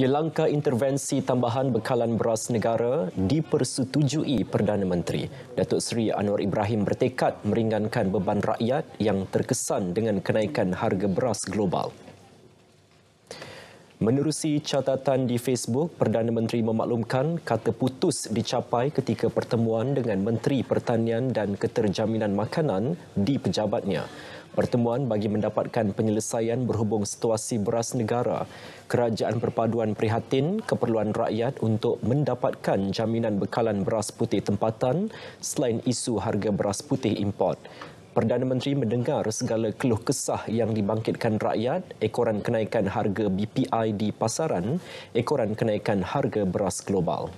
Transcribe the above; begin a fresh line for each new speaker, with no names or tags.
ia langkah intervensi tambahan bekalan beras negara dipersetujui Perdana Menteri. Datuk Seri Anwar Ibrahim bertekad meringankan beban rakyat yang terkesan dengan kenaikan harga beras global. Menerusi catatan di Facebook, Perdana Menteri memaklumkan kata putus dicapai ketika pertemuan dengan Menteri Pertanian dan Keterjaminan Makanan di pejabatnya pertemuan bagi mendapatkan penyelesaian berhubung situasi beras negara. Kerajaan Perpaduan prihatin keperluan rakyat untuk mendapatkan jaminan bekalan beras putih tempatan selain isu harga beras putih import. Perdana Menteri mendengar segala keluh kesah yang dibangkitkan rakyat, ekoran kenaikan harga BPI di pasaran, ekoran kenaikan harga beras global.